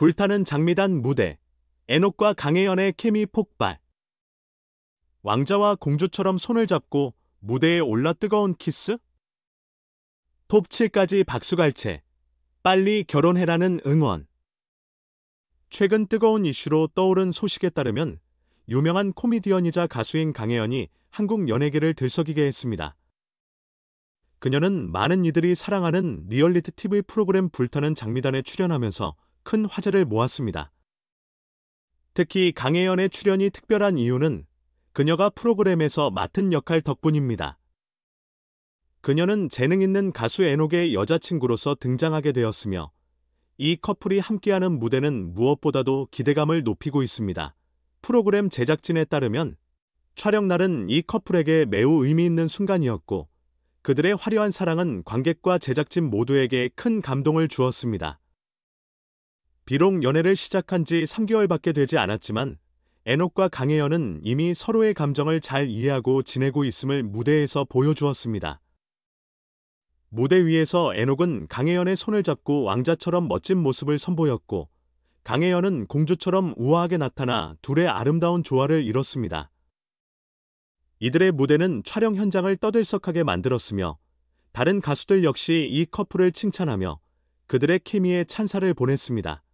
불타는 장미단 무대, 에녹과 강혜연의 케미 폭발. 왕자와 공주처럼 손을 잡고 무대에 올라 뜨거운 키스? 톱7까지 박수갈채. 빨리 결혼해라는 응원. 최근 뜨거운 이슈로 떠오른 소식에 따르면 유명한 코미디언이자 가수인 강혜연이 한국 연예계를 들썩이게 했습니다. 그녀는 많은 이들이 사랑하는 리얼리티 TV 프로그램 불타는 장미단에 출연하면서 큰 화제를 모았습니다. 특히 강혜연의 출연이 특별한 이유는 그녀가 프로그램에서 맡은 역할 덕분입니다. 그녀는 재능 있는 가수 에녹의 여자친구로서 등장하게 되었으며 이 커플이 함께하는 무대는 무엇보다도 기대감을 높이고 있습니다. 프로그램 제작진에 따르면 촬영날은 이 커플에게 매우 의미 있는 순간이었고 그들의 화려한 사랑은 관객과 제작진 모두에게 큰 감동을 주었습니다. 비록 연애를 시작한 지 3개월밖에 되지 않았지만 에녹과 강혜연은 이미 서로의 감정을 잘 이해하고 지내고 있음을 무대에서 보여주었습니다. 무대 위에서 에녹은 강혜연의 손을 잡고 왕자처럼 멋진 모습을 선보였고 강혜연은 공주처럼 우아하게 나타나 둘의 아름다운 조화를 이뤘습니다. 이들의 무대는 촬영 현장을 떠들썩하게 만들었으며 다른 가수들 역시 이 커플을 칭찬하며 그들의 케미에 찬사를 보냈습니다.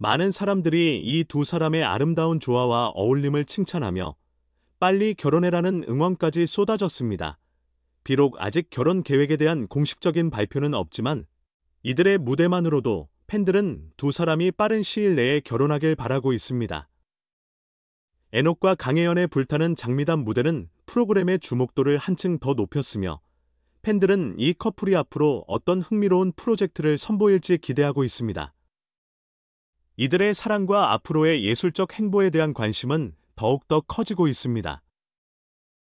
많은 사람들이 이 두 사람의 아름다운 조화와 어울림을 칭찬하며 빨리 결혼해라는 응원까지 쏟아졌습니다. 비록 아직 결혼 계획에 대한 공식적인 발표는 없지만 이들의 무대만으로도 팬들은 두 사람이 빠른 시일 내에 결혼하길 바라고 있습니다. 에녹과 강혜연의 불타는 장미단 무대는 프로그램의 주목도를 한층 더 높였으며 팬들은 이 커플이 앞으로 어떤 흥미로운 프로젝트를 선보일지 기대하고 있습니다. 이들의 사랑과 앞으로의 예술적 행보에 대한 관심은 더욱더 커지고 있습니다.